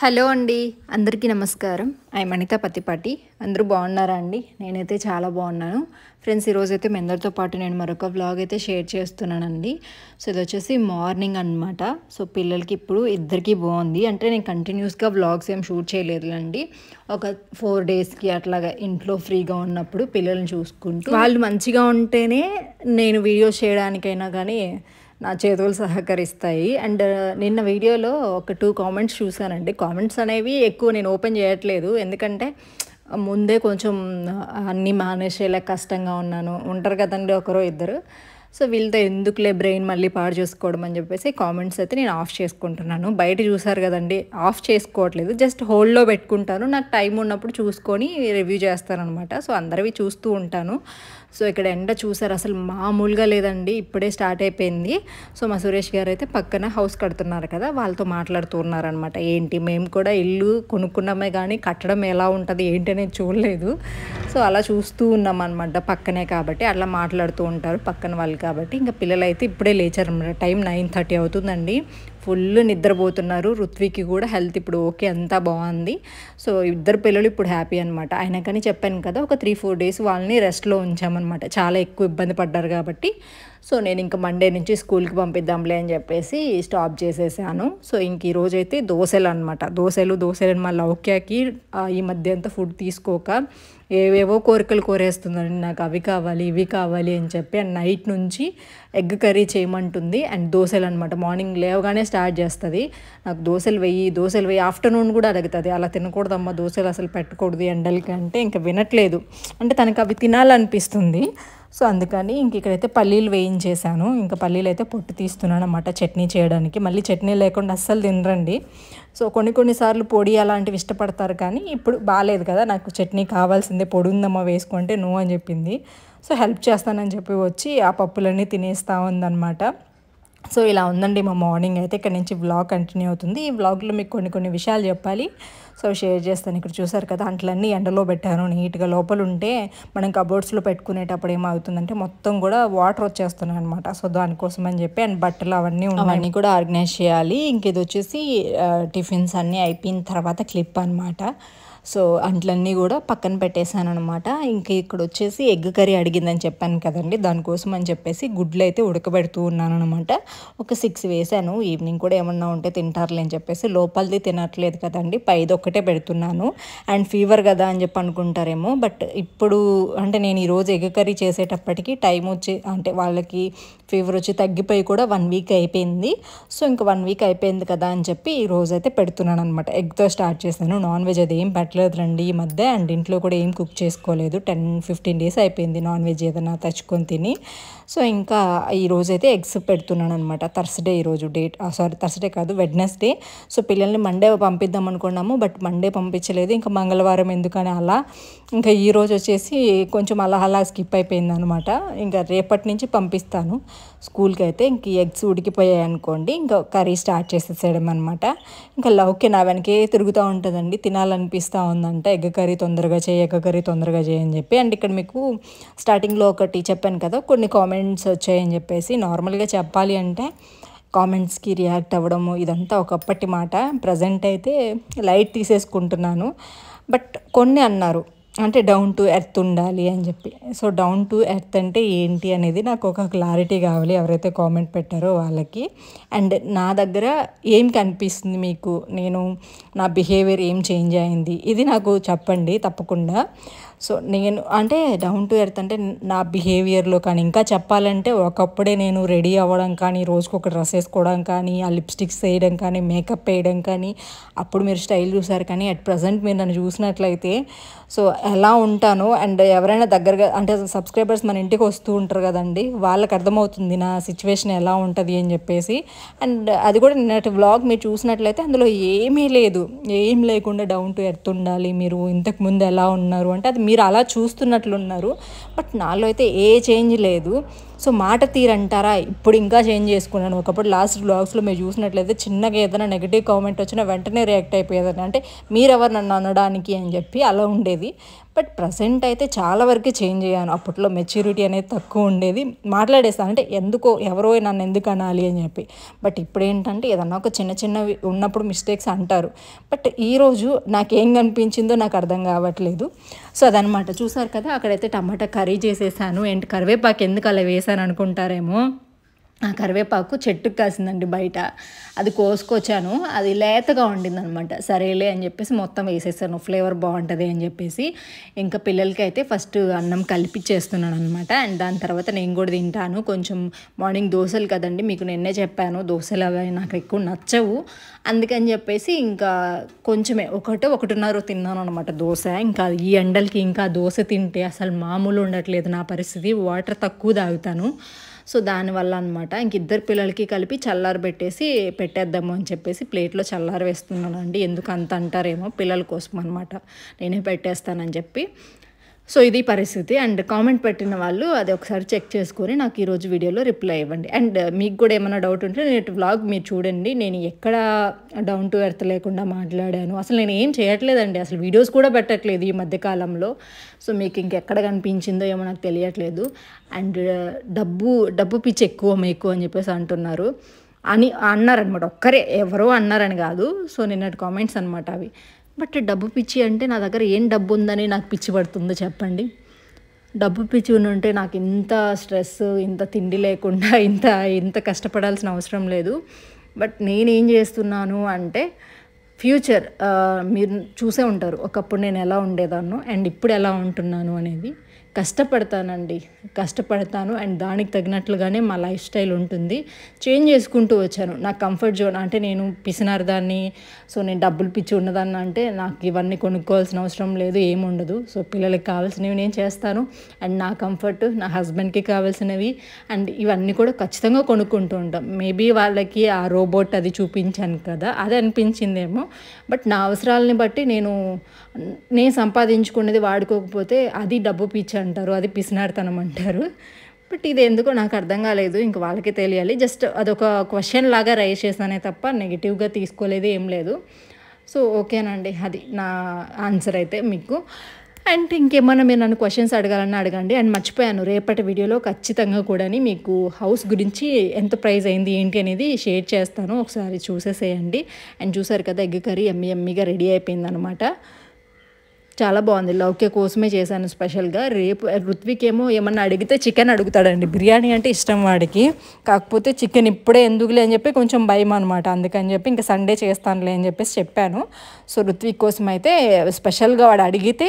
hello అండి అందరికీ నమస్కారం ఐ మణిత పతిపాటి అందరూ బాగున్నారా అండి నేనైతే చాలా బాగున్నాను ఫ్రెండ్స్ ఈరోజు అయితే మీ అందరితో పాటు నేను మరొక వ్లాగ్ అయితే షేర్ చేస్తున్నానండి సో ఇది వచ్చేసి మార్నింగ్ అనమాట సో పిల్లలకి ఇప్పుడు ఇద్దరికి బాగుంది అంటే నేను కంటిన్యూస్గా వ్లాగ్స్ ఏం షూట్ అండి ఒక ఫోర్ డేస్కి అట్లాగా ఇంట్లో ఫ్రీగా ఉన్నప్పుడు పిల్లల్ని చూసుకుంటూ వాళ్ళు మంచిగా ఉంటేనే నేను వీడియోస్ చేయడానికైనా కానీ నా చేతులు సహకరిస్తాయి అండ్ uh, నిన్న వీడియోలో ఒక టూ కామెంట్స్ చూశానండి కామెంట్స్ అనేవి ఎక్కువ నేను ఓపెన్ చేయట్లేదు ఎందుకంటే ముందే కొంచెం uh, అన్నీ మానేసేలా కష్టంగా ఉన్నాను ఉంటారు కదండి ఒకరో ఇద్దరు సో వీళ్ళతో ఎందుకులే బ్రెయిన్ మళ్ళీ పాడు చేసుకోవడం అని చెప్పేసి కామెంట్స్ అయితే నేను ఆఫ్ చేసుకుంటున్నాను బయట చూసారు కదండి ఆఫ్ చేసుకోవట్లేదు జస్ట్ హోల్డ్లో పెట్టుకుంటాను నాకు టైం ఉన్నప్పుడు చూసుకొని రివ్యూ చేస్తాను అనమాట సో అందరివి చూస్తూ ఉంటాను సో ఇక్కడ ఎండ చూసారు అసలు మామూలుగా లేదండి ఇప్పుడే స్టార్ట్ అయిపోయింది సో మా సురేష్ గారు అయితే పక్కన హౌస్ కడుతున్నారు కదా వాళ్ళతో మాట్లాడుతూ ఉన్నారనమాట ఏంటి మేము కూడా ఇల్లు కొనుక్కున్నామే కానీ కట్టడం ఎలా ఉంటుంది ఏంటి అనేది చూడలేదు సో అలా చూస్తూ ఉన్నాం అనమాట పక్కనే కాబట్టి అట్లా మాట్లాడుతూ ఉంటారు పక్కన వాళ్ళు కాబట్టి ఇంకా పిల్లలు అయితే ఇప్పుడే లేచారు అనమాట టైం నైన్ థర్టీ అవుతుందండి ఫుల్ నిద్రపోతున్నారు రుత్వికి కూడా హెల్త్ ఇప్పుడు ఓకే అంతా బాగుంది సో ఇద్దరు పిల్లలు ఇప్పుడు హ్యాపీ అనమాట ఆయన కానీ చెప్పాను కదా ఒక త్రీ ఫోర్ డేస్ వాళ్ళని రెస్ట్లో ఉంచామన్నమాట చాలా ఎక్కువ ఇబ్బంది పడ్డారు కాబట్టి సో నేను ఇంకా మండే నుంచి స్కూల్కి పంపిద్దాంలే అని చెప్పేసి స్టాప్ చేసేసాను సో ఇంక ఈరోజైతే దోశలు అనమాట దోశలు దోశలు మా లౌక్యాకి ఈ మధ్య ఫుడ్ తీసుకోక ఏవేవో కోరికలు కోరేస్తుందండి నాకు అవి కావాలి ఇవి కావాలి అని చెప్పి అండ్ నైట్ నుంచి ఎగ్ కర్రీ చేయమంటుంది అండ్ దోశలు అనమాట మార్నింగ్ లేవగానే స్టార్ట్ చేస్తుంది నాకు దోశలు వెయ్యి దోశలు వెయ్యి ఆఫ్టర్నూన్ కూడా అడుగుతుంది అలా అమ్మ దోశలు అసలు పెట్టకూడదు ఎండలకి అంటే ఇంకా వినట్లేదు అంటే తనకు అవి తినాలనిపిస్తుంది సో అందుకని ఇంక ఇక్కడైతే పల్లీలు వేయించేసాను ఇంకా పల్లీలు అయితే పొట్టు తీస్తున్నాను అనమాట చట్నీ చేయడానికి మళ్ళీ చట్నీ లేకుండా అస్సలు తినరండి సో కొన్ని కొన్నిసార్లు పొడి అలాంటివి ఇష్టపడతారు కానీ ఇప్పుడు బాగాలేదు కదా నాకు చట్నీ కావాల్సిందే పొడి ఉందమ్మా వేసుకుంటే నువ్వు అని చెప్పింది సో హెల్ప్ చేస్తానని చెప్పి వచ్చి ఆ పప్పులన్నీ తినేస్తా ఉందన్నమాట సో ఇలా ఉందండి మా మార్నింగ్ అయితే ఇక్కడ నుంచి వ్లాగ్ కంటిన్యూ అవుతుంది ఈ వ్లాగ్లో మీకు కొన్ని కొన్ని విషయాలు చెప్పాలి సో షేర్ చేస్తాను ఇక్కడ చూసారు కదా అంట్లన్నీ ఎండలో పెట్టాను నీట్గా లోపల ఉంటే మనం కబోర్డ్స్లో పెట్టుకునేటప్పుడు ఏమవుతుందంటే మొత్తం కూడా వాటర్ వచ్చేస్తున్నాయి అనమాట సో దానికోసం అని చెప్పి అండ్ బట్టలు అవన్నీ అవన్నీ కూడా ఆర్గనైజ్ చేయాలి ఇది వచ్చేసి టిఫిన్స్ అన్నీ అయిపోయిన తర్వాత క్లిప్ అనమాట సో అంట్లన్నీ కూడా పక్కన పెట్టేశాను అనమాట ఇంక ఇక్కడ వచ్చేసి ఎగ్ కర్రీ అడిగిందని చెప్పాను కదండి దానికోసం అని చెప్పేసి గుడ్లు అయితే ఉడకబెడుతూ ఉన్నాను అనమాట ఒక సిక్స్ వేశాను ఈవినింగ్ కూడా ఏమన్నా ఉంటే తింటారులే అని చెప్పేసి లోపలిది తినట్లేదు కదండి పైది ఒక్కటే పెడుతున్నాను అండ్ ఫీవర్ కదా అని చెప్పి అనుకుంటారేమో బట్ ఇప్పుడు అంటే నేను ఈరోజు ఎగ్ కర్రీ చేసేటప్పటికి టైం వచ్చి అంటే వాళ్ళకి ఫీవర్ వచ్చి తగ్గిపోయి కూడా వన్ వీక్ అయిపోయింది సో ఇంక వన్ వీక్ అయిపోయింది కదా అని చెప్పి ఈరోజు అయితే పెడుతున్నాను అనమాట ఎగ్తో స్టార్ట్ చేశాను నాన్ వెజ్ అది ఏం పెట్టలేదు పెట్టలేదులండి ఈ మధ్య అండ్ ఇంట్లో కూడా ఏం కుక్ చేసుకోలేదు టెన్ ఫిఫ్టీన్ డేస్ అయిపోయింది నాన్ వెజ్ ఏదైనా తెచ్చుకొని తిని సో ఇంకా అయితే ఎగ్స్ పెడుతున్నాను అనమాట థర్స్డే ఈరోజు డేట్ సారీ థర్స్డే కాదు వెడ్నెస్డే సో పిల్లల్ని మండే పంపిద్దాం అనుకున్నాము బట్ మండే పంపించలేదు ఇంకా మంగళవారం ఎందుకని అలా ఇంకా ఈరోజు వచ్చేసి కొంచెం అలా అలా స్కిప్ అయిపోయింది అనమాట ఇంకా రేపటి నుంచి పంపిస్తాను స్కూల్కి అయితే ఇంక ఎగ్స్ ఉడికిపోయాయి అనుకోండి ఇంకా కర్రీ స్టార్ట్ చేసేసేయడం అనమాట ఇంకా లవ్కి నా వెనకే తిరుగుతూ ఉంటుందండి తినాలనిపిస్తూ ఉందంటే ఎగ్ కర్రీ తొందరగా చేయి ఎగ్ కర్రీ తొందరగా చేయని చెప్పి అండ్ ఇక్కడ మీకు స్టార్టింగ్లో ఒకటి చెప్పాను కదా కొన్ని కామెంట్స్ వచ్చాయని చెప్పేసి నార్మల్గా చెప్పాలి అంటే కామెంట్స్కి రియాక్ట్ అవ్వడము ఇదంతా ఒకప్పటి మాట ప్రజెంట్ అయితే లైట్ తీసేసుకుంటున్నాను బట్ కొన్ని అన్నారు అంటే డౌన్ టు ఎర్త్ ఉండాలి అని చెప్పి సో డౌన్ టు ఎర్త్ అంటే ఏంటి అనేది నాకు ఒక క్లారిటీ కావాలి ఎవరైతే కామెంట్ పెట్టారో వాళ్ళకి అండ్ నా దగ్గర ఏం కనిపిస్తుంది మీకు నేను నా బిహేవియర్ ఏం చేంజ్ అయింది ఇది నాకు చెప్పండి తప్పకుండా సో నేను అంటే డౌన్ టు ఎర్త్ అంటే నా బిహేవియర్లో కానీ ఇంకా చెప్పాలంటే ఒకప్పుడే నేను రెడీ అవ్వడం కానీ రోజుకు ఒక డ్రెస్ వేసుకోవడం కానీ ఆ లిప్స్టిక్స్ వేయడం కానీ మేకప్ వేయడం కానీ అప్పుడు మీరు స్టైల్ చూసారు కానీ అట్ ప్రజెంట్ మీరు నన్ను చూసినట్లయితే సో ఎలా ఉంటాను అండ్ ఎవరైనా దగ్గరగా అంటే సబ్స్క్రైబర్స్ మన ఇంటికి వస్తూ ఉంటారు కదండి వాళ్ళకి అర్థమవుతుంది నా సిచ్యువేషన్ ఎలా ఉంటుంది అని చెప్పేసి అండ్ అది కూడా నిన్నటి వ్లాగ్ మీరు చూసినట్లయితే అందులో ఏమీ లేదు ఏం లేకుండా డౌన్ టు ఎర్త్ ఉండాలి మీరు ఇంతకు ముందు ఎలా ఉన్నారు అంటే అది మీరు అలా చూస్తున్నట్లున్నారు బట్ నాలో అయితే ఏ చేంజ్ లేదు సో మాట తీరంటారా ఇప్పుడు ఇంకా చేంజ్ చేసుకున్నాను ఒకప్పుడు లాస్ట్ బ్లాగ్స్లో మీరు చూసినట్లయితే చిన్నగా ఏదైనా నెగిటివ్ కామెంట్ వచ్చినా వెంటనే రియాక్ట్ అయిపోయేదని అంటే మీరెవరు నన్ను అనడానికి అని చెప్పి అలా ఉండేది బట్ ప్రజెంట్ అయితే చాలా వరకు చేంజ్ అయ్యాను అప్పట్లో మెచ్యూరిటీ అనేది తక్కువ ఉండేది మాట్లాడేస్తాను అంటే ఎందుకో ఎవరో నన్ను ఎందుకు అనాలి అని చెప్పి బట్ ఇప్పుడు ఏంటంటే ఏదన్నా ఒక చిన్న చిన్నవి ఉన్నప్పుడు మిస్టేక్స్ అంటారు బట్ ఈరోజు నాకేం కనిపించిందో నాకు అర్థం కావట్లేదు సో అదనమాట చూసారు కదా అక్కడైతే టమాటా కర్రీ చేసేసాను అండ్ కరివేపాకు ఎందుకు అలా వేసాను అనుకుంటారేమో ఆ కరివేపాకు చెట్టుకు కాసిందండి బయట అది కోసుకొచ్చాను అది లేతగా వండిందనమాట సరేలే అని చెప్పేసి మొత్తం వేసేసాను ఫ్లేవర్ బాగుంటుంది అని చెప్పేసి ఇంకా పిల్లలకి అయితే ఫస్ట్ అన్నం కలిపిచ్చేస్తున్నాను అనమాట అండ్ దాని తర్వాత నేను కూడా తింటాను కొంచెం మార్నింగ్ దోశలు కదండి మీకు నిన్నే చెప్పాను దోశలు అవి నాకు ఎక్కువ నచ్చవు అందుకని చెప్పేసి ఇంకా కొంచెమే ఒకటో ఒకటిన్నర తిన్నాను అనమాట దోశ ఇంకా ఈ ఎండలకి ఇంకా దోశ తింటే అసలు మామూలు ఉండట్లేదు నా పరిస్థితి వాటర్ తక్కువ తాగుతాను సో దానివల్ల అనమాట ఇంక ఇద్దరు పిల్లలకి కలిపి చల్లారు పెట్టేసి పెట్టేద్దాము అని చెప్పేసి ప్లేట్లో చల్లారు వేస్తున్నాను అండి ఎందుకు అంత అంటారేమో పిల్లల కోసం అనమాట నేనే పెట్టేస్తానని చెప్పి సో ఇది పరిస్థితి అండ్ కామెంట్ పెట్టిన వాళ్ళు అది ఒకసారి చెక్ చేసుకొని నాకు ఈరోజు వీడియోలో రిప్లై ఇవ్వండి అండ్ మీకు కూడా ఏమైనా డౌట్ ఉంటే నేను వ్లాగ్ మీరు చూడండి నేను ఎక్కడ డౌన్ టు ఎర్త్ లేకుండా మాట్లాడాను అసలు నేను ఏం చేయట్లేదండి అసలు వీడియోస్ కూడా పెట్టట్లేదు ఈ మధ్యకాలంలో సో మీకు ఇంకెక్కడ కనిపించిందో ఏమో నాకు తెలియట్లేదు అండ్ డబ్బు డబ్బు పిచ్చి ఎక్కువ మీకు అని చెప్పేసి అంటున్నారు అని అన్నారనమాట ఒక్కరే ఎవరో అన్నారని కాదు సో నిన్నటి కామెంట్స్ అనమాట అవి బట్ డబ్బు పిచ్చి అంటే నా దగ్గర ఏం డబ్బు ఉందని నాకు పిచ్చి పడుతుందో చెప్పండి డబ్బు పిచ్చి ఉంటే నాకు ఇంత స్ట్రెస్ ఇంత తిండి లేకుండా ఇంత ఇంత కష్టపడాల్సిన అవసరం లేదు బట్ నేనేం చేస్తున్నాను అంటే ఫ్యూచర్ మీరు చూసే ఉంటారు ఒకప్పుడు నేను ఎలా ఉండేదాన్నో అండ్ ఇప్పుడు ఎలా ఉంటున్నాను అనేది కష్టపడతానండి కష్టపడతాను అండ్ దానికి తగినట్లుగానే మా లైఫ్ స్టైల్ ఉంటుంది చేంజ్ చేసుకుంటూ వచ్చాను నా కంఫర్ట్ జోన్ అంటే నేను పిసినారదాన్ని సో నేను డబ్బులు పిచ్చి ఉన్నదాన్ని అంటే నాకు ఇవన్నీ కొనుక్కోవాల్సిన అవసరం లేదు ఏముండదు సో పిల్లలకి కావాల్సినవి నేను చేస్తాను అండ్ నా కంఫర్ట్ నా హస్బెండ్కి కావాల్సినవి అండ్ ఇవన్నీ కూడా ఖచ్చితంగా కొనుక్కుంటూ ఉంటాం మేబీ వాళ్ళకి ఆ రోబోట్ అది చూపించాను కదా అది అనిపించిందేమో బట్ నా అవసరాలని బట్టి నేను నేను సంపాదించుకున్నది వాడుకోకపోతే అది డబ్బు పిచ్చాను అంటారు అది పిసినార్తనం అంటారు బట్ ఇది ఎందుకో నాకు అర్థం కాలేదు ఇంక వాళ్ళకి తెలియాలి జస్ట్ అదొక క్వశ్చన్ లాగా రైజ్ చేశానే తప్ప నెగిటివ్గా తీసుకోలేదు ఏం లేదు సో ఓకేనండి అది నా ఆన్సర్ అయితే మీకు అండ్ ఇంకేమైనా మీరు నన్ను క్వశ్చన్స్ అడగాలని అడగండి అండ్ మర్చిపోయాను రేపటి వీడియోలో ఖచ్చితంగా కూడా మీకు హౌస్ గురించి ఎంత ప్రైస్ అయింది ఏంటి అనేది షేర్ చేస్తాను ఒకసారి చూసేసేయండి అండ్ చూసారు కదా ఎగ్ కర్రీ ఎమ్మి ఎమ్మిగా రెడీ అయిపోయింది అనమాట చాలా బాగుంది లవ్కే కోసమే చేశాను స్పెషల్గా రేపు ఋత్విక్ ఏమో ఏమన్నా అడిగితే చికెన్ అడుగుతాడండి బిర్యానీ అంటే ఇష్టం వాడికి కాకపోతే చికెన్ ఇప్పుడే ఎందుకులే అని చెప్పి కొంచెం భయం అనమాట అందుకని చెప్పి ఇంకా సండే చేస్తానులే అని చెప్పేసి చెప్పాను సో ఋత్విక్ కోసం అయితే స్పెషల్గా వాడు అడిగితే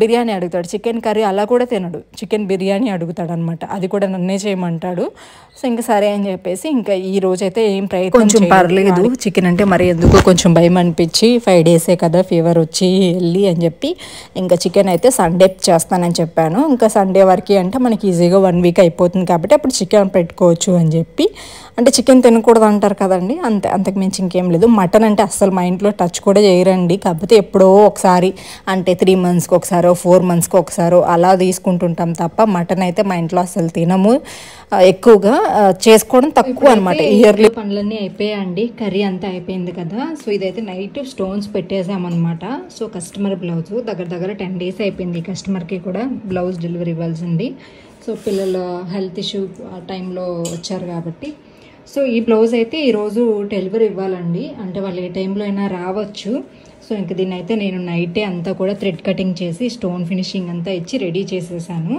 బిర్యానీ అడుగుతాడు చికెన్ కర్రీ అలా కూడా తినడు చికెన్ బిర్యానీ అడుగుతాడు అనమాట అది కూడా నన్నే చేయమంటాడు సో ఇంకా సరే అని చెప్పేసి ఇంకా ఈ రోజైతే ఏం ప్రయత్నం కొంచెం పర్లేదు చికెన్ అంటే మరి ఎందుకో కొంచెం భయం అనిపించి ఫైవ్ డేసే కదా ఫీవర్ వచ్చి వెళ్ళి అని చెప్పి ఇంకా చికెన్ అయితే సండే చేస్తానని చెప్పాను ఇంకా సండే వరకు అంటే మనకి ఈజీగా వన్ వీక్ అయిపోతుంది కాబట్టి అప్పుడు చికెన్ పెట్టుకోవచ్చు అని చెప్పి అంటే చికెన్ తినకూడదు అంటారు కదండి అంతే అంతకు మించి ఇంకేం లేదు మటన్ అంటే అస్సలు మా ఇంట్లో టచ్ కూడా చేయరండి కాకపోతే ఎప్పుడో ఒకసారి అంటే త్రీ మంత్స్కి ఒకసారి ఒకసారో ఫోర్ మంత్స్కి ఒకసారో అలా తీసుకుంటుంటాం తప్ప మటన్ అయితే మా ఇంట్లో అసలు తినము ఎక్కువగా చేసుకోవడం తక్కువ అనమాట ఇయర్లీ పనులన్నీ అయిపోయాయండి కర్రీ అంతా అయిపోయింది కదా సో ఇదైతే నైట్ స్టోన్స్ పెట్టేసామన్నమాట సో కస్టమర్ బ్లౌజ్ దగ్గర దగ్గర టెన్ డేస్ అయిపోయింది కస్టమర్కి కూడా బ్లౌజ్ డెలివరీ ఇవ్వాల్సింది సో పిల్లలు హెల్త్ ఇష్యూ ఆ టైంలో వచ్చారు కాబట్టి సో ఈ బ్లౌజ్ అయితే ఈరోజు డెలివరీ ఇవ్వాలండి అంటే వాళ్ళు ఏ టైంలో అయినా రావచ్చు సో ఇంక దీన్ని అయితే నేను నైటే అంతా కూడా థ్రెడ్ కటింగ్ చేసి స్టోన్ ఫినిషింగ్ అంతా ఇచ్చి రెడీ చేసేసాను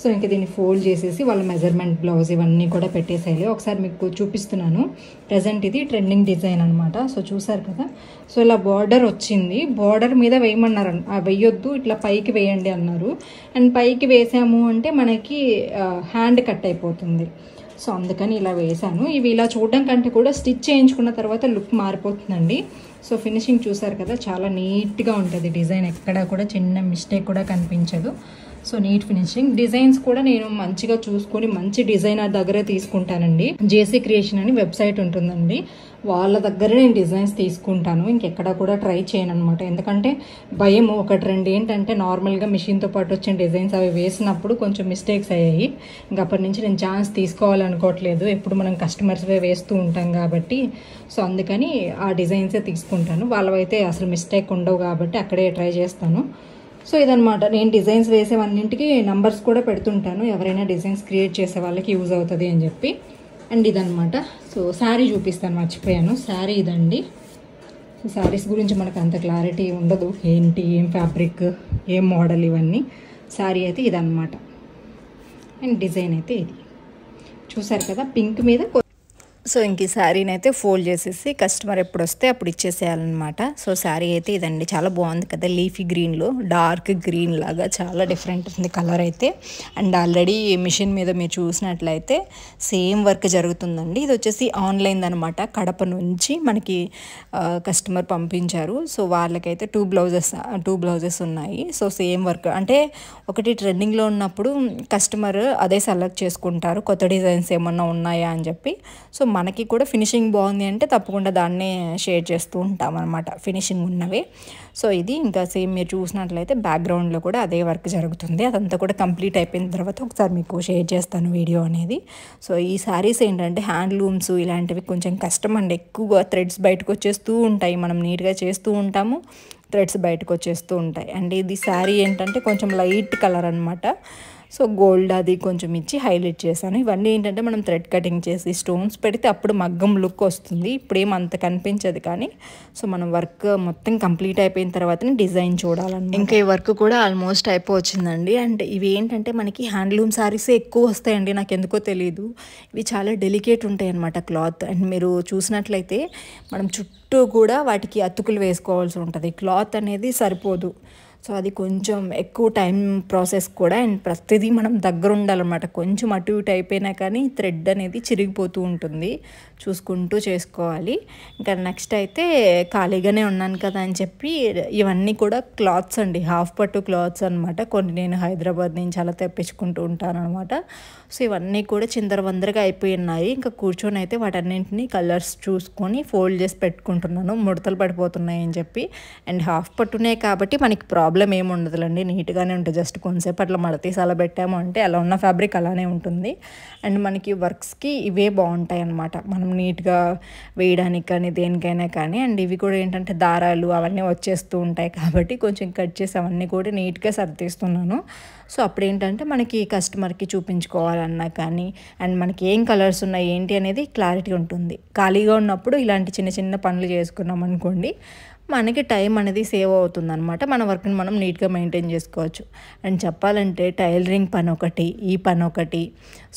సో ఇంక దీన్ని ఫోల్డ్ చేసేసి వాళ్ళ మెజర్మెంట్ బ్లౌజ్ ఇవన్నీ కూడా పెట్టేసేయాలి ఒకసారి మీకు చూపిస్తున్నాను ప్రజెంట్ ఇది ట్రెండింగ్ డిజైన్ అనమాట సో చూసారు కదా సో ఇలా బార్డర్ వచ్చింది బార్డర్ మీద వేయమన్నారు వేయొద్దు ఇట్లా పైకి వేయండి అన్నారు అండ్ పైకి వేసాము అంటే మనకి హ్యాండ్ కట్ అయిపోతుంది సో అందుకని ఇలా వేశాను ఇవి ఇలా చూడడం కంటే కూడా స్టిచ్ చేయించుకున్న తర్వాత లుక్ మారిపోతుందండి సో ఫినిషింగ్ చూసారు కదా చాలా నీట్గా ఉంటుంది డిజైన్ ఎక్కడా కూడా చిన్న మిస్టేక్ కూడా కనిపించదు సో నీట్ ఫినిషింగ్ డిజైన్స్ కూడా నేను మంచిగా చూసుకొని మంచి డిజైనర్ దగ్గరే తీసుకుంటానండి జేసీ క్రియేషన్ అని వెబ్సైట్ ఉంటుందండి వాళ్ళ దగ్గర నేను డిజైన్స్ తీసుకుంటాను ఇంకెక్కడ కూడా ట్రై చేయను అనమాట ఎందుకంటే భయం ఒకటి రెండు ఏంటంటే నార్మల్గా మిషన్తో పాటు వచ్చిన డిజైన్స్ అవి వేసినప్పుడు కొంచెం మిస్టేక్స్ అయ్యాయి ఇంకా అప్పటి నుంచి నేను ఛాన్స్ తీసుకోవాలనుకోవట్లేదు ఎప్పుడు మనం కస్టమర్స్వే వేస్తూ ఉంటాం కాబట్టి సో అందుకని ఆ డిజైన్సే తీసుకుంటాను వాళ్ళవైతే అసలు మిస్టేక్ ఉండవు కాబట్టి అక్కడే ట్రై చేస్తాను సో ఇదనమాట నేను డిజైన్స్ వేసేవన్నింటికి నంబర్స్ కూడా పెడుతుంటాను ఎవరైనా డిజైన్స్ క్రియేట్ చేసే వాళ్ళకి యూజ్ అవుతుంది అని చెప్పి అండ్ ఇదనమాట సో శారీ చూపిస్తాను మర్చిపోయాను శారీ ఇదండి సో శారీస్ గురించి మనకు అంత క్లారిటీ ఉండదు ఏంటి ఏం ఫ్యాబ్రిక్ ఏం మోడల్ ఇవన్నీ శారీ అయితే ఇదనమాట అండ్ డిజైన్ అయితే ఇది చూసారు కదా పింక్ మీద సో ఇంక ఈ శారీని అయితే ఫోల్డ్ చేసేసి కస్టమర్ ఎప్పుడు వస్తే అప్పుడు ఇచ్చేసేయాలన్నమాట సో శారీ అయితే ఇదండి చాలా బాగుంది కదా లీఫీ గ్రీన్లో డార్క్ గ్రీన్ లాగా చాలా డిఫరెంట్ ఉంది కలర్ అయితే అండ్ ఆల్రెడీ మిషన్ మీద మీరు చూసినట్లయితే సేమ్ వర్క్ జరుగుతుందండి ఇది వచ్చేసి ఆన్లైన్ అనమాట కడప నుంచి మనకి కస్టమర్ పంపించారు సో వాళ్ళకైతే టూ బ్లౌజెస్ టూ బ్లౌజెస్ ఉన్నాయి సో సేమ్ వర్క్ అంటే ఒకటి ట్రెండింగ్లో ఉన్నప్పుడు కస్టమర్ అదే సెలెక్ట్ చేసుకుంటారు కొత్త డిజైన్స్ ఏమన్నా ఉన్నాయా అని చెప్పి సో మనకి కూడా ఫినిషింగ్ బాగుంది అంటే తప్పకుండా దాన్నే షేర్ చేస్తూ ఉంటాం అనమాట ఫినిషింగ్ ఉన్నవి సో ఇది ఇంకా సేమ్ మీరు చూసినట్లయితే బ్యాక్గ్రౌండ్లో కూడా అదే వర్క్ జరుగుతుంది అదంతా కూడా కంప్లీట్ అయిపోయిన తర్వాత ఒకసారి మీకు షేర్ చేస్తాను వీడియో అనేది సో ఈ శారీస్ ఏంటంటే హ్యాండ్లూమ్స్ ఇలాంటివి కొంచెం కష్టం అండి ఎక్కువగా థ్రెడ్స్ బయటకు వచ్చేస్తూ ఉంటాయి మనం నీట్గా చేస్తూ ఉంటాము థ్రెడ్స్ బయటకు వచ్చేస్తూ ఉంటాయి అండ్ ఇది శారీ ఏంటంటే కొంచెం లైట్ కలర్ అనమాట సో గోల్డ్ అది కొంచెం ఇచ్చి హైలైట్ చేశాను ఇవన్నీ ఏంటంటే మనం థ్రెడ్ కటింగ్ చేసి స్టోన్స్ పెడితే అప్పుడు మగ్గం లుక్ వస్తుంది ఇప్పుడేం అంత కనిపించదు కానీ సో మనం వర్క్ మొత్తం కంప్లీట్ అయిపోయిన తర్వాతనే డిజైన్ చూడాలండి ఇంకా ఈ వర్క్ కూడా ఆల్మోస్ట్ అయిపోవచ్చిందండి అండ్ ఇవి ఏంటంటే మనకి హ్యాండ్లూమ్ శారీస్ ఎక్కువ వస్తాయండి నాకు ఎందుకో తెలియదు ఇవి చాలా డెలికేట్ ఉంటాయి అన్నమాట క్లాత్ అండ్ మీరు చూసినట్లయితే మనం చుట్టూ కూడా వాటికి అతుకులు వేసుకోవాల్సి ఉంటుంది క్లాత్ అనేది సరిపోదు సో అది కొంచెం ఎక్కువ టైం ప్రాసెస్ కూడా అండ్ ప్రతిదీ మనం దగ్గర ఉండాలన్నమాట కొంచెం అటు ఇటు అయిపోయినా కానీ థ్రెడ్ అనేది చిరిగిపోతూ ఉంటుంది చూసుకుంటూ చేసుకోవాలి ఇంకా నెక్స్ట్ అయితే ఖాళీగానే ఉన్నాను కదా అని చెప్పి ఇవన్నీ కూడా క్లాత్స్ అండి హాఫ్ పట్టు క్లాత్స్ అనమాట కొన్ని నేను హైదరాబాద్ నుంచి అలా తెప్పించుకుంటూ ఉంటాను అనమాట సో ఇవన్నీ కూడా చిందరవందరగా ఉన్నాయి ఇంకా కూర్చొని అయితే వాటన్నింటినీ కలర్స్ చూసుకొని ఫోల్డ్ చేసి పెట్టుకుంటున్నాను ముడతలు పడిపోతున్నాయి అని చెప్పి అండ్ హాఫ్ పట్టునే కాబట్టి మనకి ప్రాబ్లం ఏమి ఉండదులండి నీట్గానే ఉంటుంది జస్ట్ కొంతసేపు అట్లా మడతీసి అలా పెట్టాము అంటే అలా ఉన్న ఫ్యాబ్రిక్ అలానే ఉంటుంది అండ్ మనకి వర్క్స్కి ఇవే బాగుంటాయి అనమాట మనం నీట్గా వేయడానికి కానీ దేనికైనా కానీ అండ్ ఇవి కూడా ఏంటంటే దారాలు అవన్నీ వచ్చేస్తూ ఉంటాయి కాబట్టి కొంచెం కట్ చేసి అవన్నీ కూడా నీట్గా సర్దిస్తున్నాను సో అప్పుడు ఏంటంటే మనకి కస్టమర్కి చూపించుకోవాలన్నా కానీ అండ్ మనకి ఏం కలర్స్ ఉన్నాయి ఏంటి అనేది క్లారిటీ ఉంటుంది ఖాళీగా ఉన్నప్పుడు ఇలాంటి చిన్న చిన్న పనులు చేసుకున్నాం అనుకోండి మనకి టైం అనేది సేవ్ అవుతుంది అనమాట మన వర్క్ని మనం నీట్గా మెయింటైన్ చేసుకోవచ్చు అండ్ చెప్పాలంటే టైలరింగ్ పని ఒకటి ఈ పని ఒకటి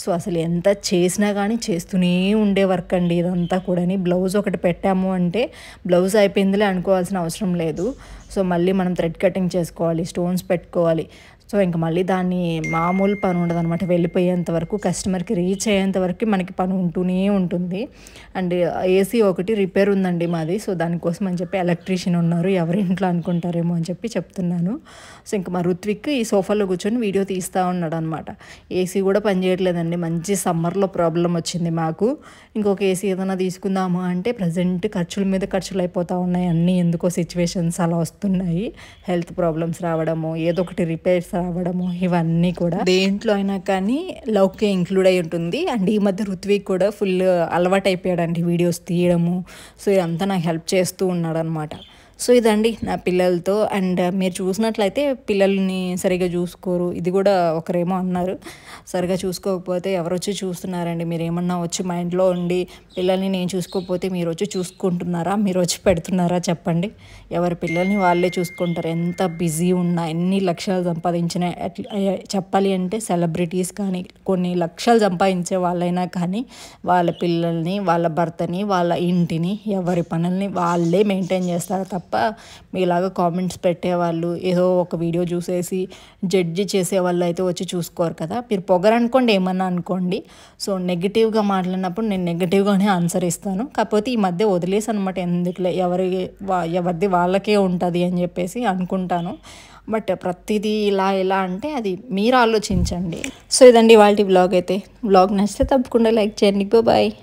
సో అసలు ఎంత చేసినా కానీ చేస్తూనే ఉండే వర్క్ అండి ఇదంతా కూడా బ్లౌజ్ ఒకటి పెట్టాము అంటే బ్లౌజ్ అయిపోయిందిలే అనుకోవాల్సిన అవసరం లేదు సో మళ్ళీ మనం థ్రెడ్ కటింగ్ చేసుకోవాలి స్టోన్స్ పెట్టుకోవాలి సో ఇంకా మళ్ళీ దాన్ని మామూలు పని ఉండదు అనమాట వెళ్ళిపోయేంత వరకు కస్టమర్కి రీచ్ అయ్యేంత వరకు మనకి పని ఉంటూనే ఉంటుంది అండ్ ఏసీ ఒకటి రిపేర్ ఉందండి మాది సో దానికోసం అని చెప్పి ఎలక్ట్రీషియన్ ఉన్నారు ఎవరి ఇంట్లో అనుకుంటారేమో అని చెప్పి చెప్తున్నాను సో ఇంకా మా ఋత్విక్ ఈ సోఫాలో కూర్చొని వీడియో తీస్తూ ఉన్నాడు అనమాట ఏసీ కూడా పనిచేయట్లేదండి మంచి సమ్మర్లో ప్రాబ్లం వచ్చింది మాకు ఇంకొక ఏసీ ఏదైనా తీసుకుందామా అంటే ప్రజెంట్ ఖర్చుల మీద ఖర్చులు అయిపోతూ ఉన్నాయి అన్నీ ఎందుకో సిచ్యువేషన్స్ అలా వస్తున్నాయి హెల్త్ ప్రాబ్లమ్స్ రావడము ఏదో ఒకటి రిపేర్స్ రావడము ఇవన్నీ కూడా దేంట్లో అయినా కానీ లవ్కే ఇంక్లూడ్ అయి ఉంటుంది అండ్ ఈ మధ్య ఋత్విక్ కూడా ఫుల్ అలవాటు అండి వీడియోస్ తీయడము సో ఇదంతా నాకు హెల్ప్ చేస్తూ ఉన్నాడనమాట సో ఇదండి నా పిల్లలతో అండ్ మీరు చూసినట్లయితే పిల్లల్ని సరిగా చూసుకోరు ఇది కూడా ఒకరేమో అన్నారు సరిగా చూసుకోకపోతే ఎవరు వచ్చి చూస్తున్నారండి మీరు ఏమన్నా వచ్చి మా ఇంట్లో ఉండి పిల్లల్ని నేను చూసుకోకపోతే మీరు వచ్చి చూసుకుంటున్నారా మీరు వచ్చి పెడుతున్నారా చెప్పండి ఎవరి పిల్లల్ని వాళ్ళే చూసుకుంటారు ఎంత బిజీ ఉన్నా ఎన్ని లక్షలు సంపాదించిన చెప్పాలి అంటే సెలబ్రిటీస్ కానీ కొన్ని లక్షలు సంపాదించే వాళ్ళైనా కానీ వాళ్ళ పిల్లల్ని వాళ్ళ భర్తని వాళ్ళ ఇంటిని ఎవరి పనుల్ని వాళ్ళే మెయింటైన్ చేస్తారు తప్ప తప్ప మీలాగా కామెంట్స్ పెట్టేవాళ్ళు ఏదో ఒక వీడియో చూసేసి జడ్జి చేసే వాళ్ళు అయితే వచ్చి చూసుకోరు కదా మీరు పొగరనుకోండి ఏమన్నా అనుకోండి సో నెగిటివ్గా మాట్లాడినప్పుడు నేను నెగిటివ్గానే ఆన్సర్ ఇస్తాను కాకపోతే ఈ మధ్య వదిలేసి అనమాట ఎందుకులే ఎవరి ఎవరిది వాళ్ళకే ఉంటుంది అని చెప్పేసి అనుకుంటాను బట్ ప్రతిదీ ఇలా ఇలా అంటే అది మీరు ఆలోచించండి సో ఇదండి వాళ్ళ బ్లాగ్ అయితే బ్లాగ్ నచ్చితే తప్పకుండా లైక్ చేయండి బాయ్